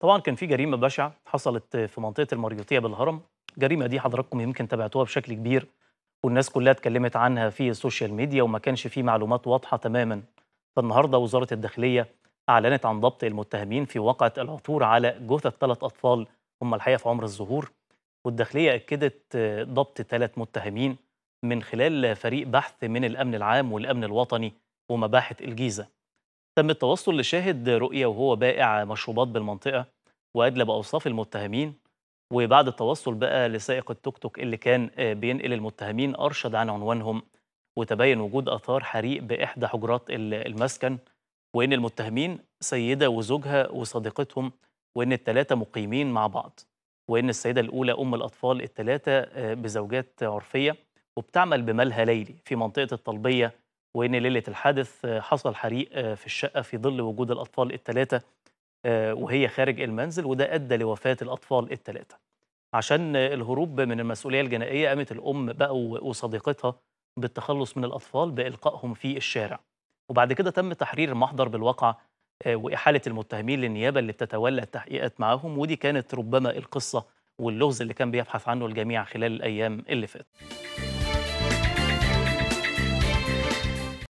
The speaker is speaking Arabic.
طبعا كان في جريمه بشعه حصلت في منطقه المريوطيه بالهرم الجريمه دي حضراتكم يمكن تابعتوها بشكل كبير والناس كلها اتكلمت عنها في السوشيال ميديا وما كانش في معلومات واضحه تماما فالنهارده وزاره الداخليه اعلنت عن ضبط المتهمين في واقعه العثور على جثث ثلاث اطفال هم الحقيقه في عمر الظهور والداخليه اكدت ضبط ثلاث متهمين من خلال فريق بحث من الامن العام والامن الوطني ومباحث الجيزه تم التوصل لشاهد رؤيه وهو بائع مشروبات بالمنطقه وادلى باوصاف المتهمين وبعد التوصل بقى لسائق التوك توك اللي كان آه، بينقل المتهمين أرشد عن عنوانهم وتبين وجود آثار حريق بإحدى حجرات المسكن وإن المتهمين سيدة وزوجها وصديقتهم وإن الثلاثة مقيمين مع بعض وإن السيدة الأولى أم الأطفال الثلاثة آه، بزوجات عرفية وبتعمل بمالها ليلي في منطقة الطلبية وإن ليلة الحادث آه، حصل حريق في الشقة في ظل وجود الأطفال الثلاثة آه، وهي خارج المنزل وده أدى لوفاة الأطفال الثلاثة عشان الهروب من المسؤولية الجنائية قامت الأم بقى وصديقتها بالتخلص من الأطفال بإلقائهم في الشارع وبعد كده تم تحرير المحضر بالواقعة آه، وإحالة المتهمين للنيابة اللي بتتولى التحقيقات معاهم ودي كانت ربما القصة واللغز اللي كان بيبحث عنه الجميع خلال الأيام اللي فاتت